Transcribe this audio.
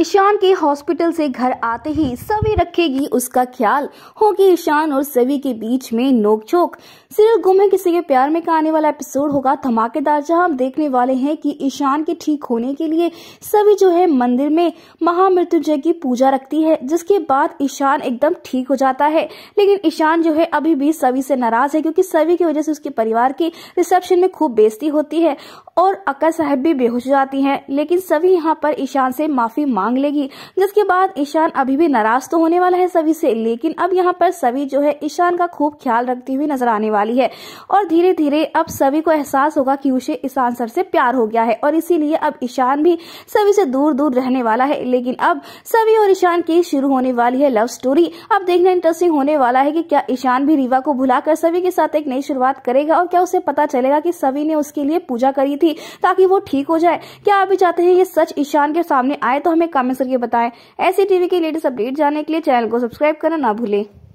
ईशान के हॉस्पिटल से घर आते ही सभी रखेगी उसका ख्याल होगी ईशान और सभी के बीच में नोकझोंक सीरियल है किसी के प्यार में का आने वाला एपिसोड होगा धमाकेदार जहां हम देखने वाले हैं कि ईशान के ठीक होने के लिए सभी जो है मंदिर में महामृत्युंजय की पूजा रखती है जिसके बाद ईशान एकदम ठीक हो जाता है लेकिन ईशान जो है अभी भी सभी से नाराज है क्योंकि सभी की वजह से उसके परिवार की रिसेप्शन में खूब बेजती होती है और अक्का साहब भी बेहोश जाती है लेकिन सभी यहाँ पर ईशान से माफी मांग मांग लेगी जिसके बाद ईशान अभी भी नाराज तो होने वाला है सभी से लेकिन अब यहाँ पर सभी जो है ईशान का खूब ख्याल रखती हुई नजर आने वाली है और धीरे धीरे अब सभी को एहसास होगा कि उसे ईशान सर से प्यार हो गया है और इसीलिए अब ईशान भी सभी से दूर दूर रहने वाला है लेकिन अब सभी और ईशान की शुरू होने वाली है लव स्टोरी अब देखना इंटरेस्टिंग होने वाला है की क्या ईशान भी रीवा को कर सभी के साथ एक नई शुरुआत करेगा और क्या उसे पता चलेगा कि सभी ने उसके लिए पूजा करी थी ताकि वो ठीक हो जाए क्या आप भी चाहते हैं ये सच ईशान के सामने आए तो हमें कमेंट करके बताएं ऐसी टीवी की लेटेस्ट अपडेट जानने के लिए चैनल को सब्सक्राइब करना ना भूलें